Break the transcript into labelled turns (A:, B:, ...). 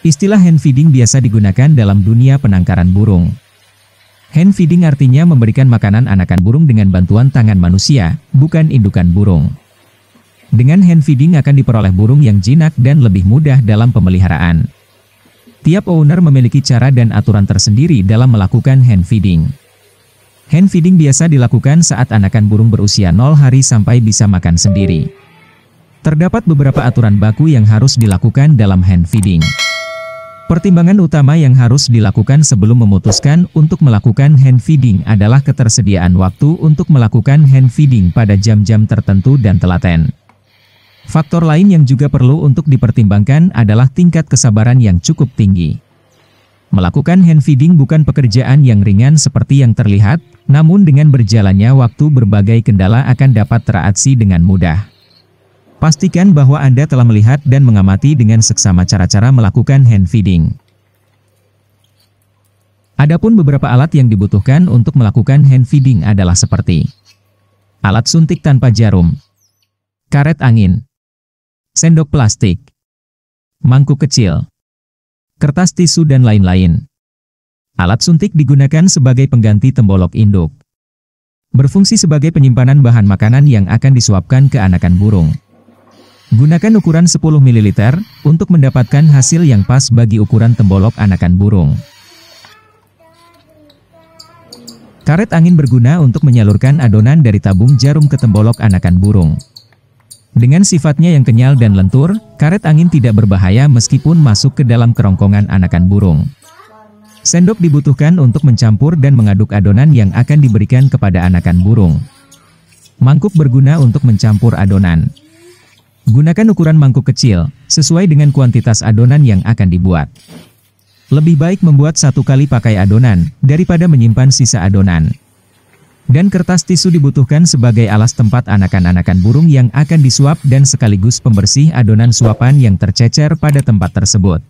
A: Istilah hand feeding biasa digunakan dalam dunia penangkaran burung. Hand feeding artinya memberikan makanan anakan burung dengan bantuan tangan manusia, bukan indukan burung. Dengan hand feeding akan diperoleh burung yang jinak dan lebih mudah dalam pemeliharaan. Tiap owner memiliki cara dan aturan tersendiri dalam melakukan hand feeding. Hand feeding biasa dilakukan saat anakan burung berusia 0 hari sampai bisa makan sendiri. Terdapat beberapa aturan baku yang harus dilakukan dalam hand feeding. Pertimbangan utama yang harus dilakukan sebelum memutuskan untuk melakukan hand feeding adalah ketersediaan waktu untuk melakukan hand feeding pada jam-jam tertentu dan telaten. Faktor lain yang juga perlu untuk dipertimbangkan adalah tingkat kesabaran yang cukup tinggi. Melakukan hand feeding bukan pekerjaan yang ringan seperti yang terlihat, namun dengan berjalannya waktu berbagai kendala akan dapat teratasi dengan mudah. Pastikan bahwa Anda telah melihat dan mengamati dengan seksama cara-cara melakukan hand feeding. Adapun beberapa alat yang dibutuhkan untuk melakukan hand feeding adalah seperti alat suntik tanpa jarum, karet angin, sendok plastik, mangkuk kecil, kertas tisu dan lain-lain. Alat suntik digunakan sebagai pengganti tembolok induk. Berfungsi sebagai penyimpanan bahan makanan yang akan disuapkan ke anakan burung. Gunakan ukuran 10 ml, untuk mendapatkan hasil yang pas bagi ukuran tembolok anakan burung. Karet angin berguna untuk menyalurkan adonan dari tabung jarum ke tembolok anakan burung. Dengan sifatnya yang kenyal dan lentur, karet angin tidak berbahaya meskipun masuk ke dalam kerongkongan anakan burung. Sendok dibutuhkan untuk mencampur dan mengaduk adonan yang akan diberikan kepada anakan burung. Mangkuk berguna untuk mencampur adonan. Gunakan ukuran mangkuk kecil, sesuai dengan kuantitas adonan yang akan dibuat. Lebih baik membuat satu kali pakai adonan, daripada menyimpan sisa adonan. Dan kertas tisu dibutuhkan sebagai alas tempat anakan-anakan burung yang akan disuap dan sekaligus pembersih adonan suapan yang tercecer pada tempat tersebut.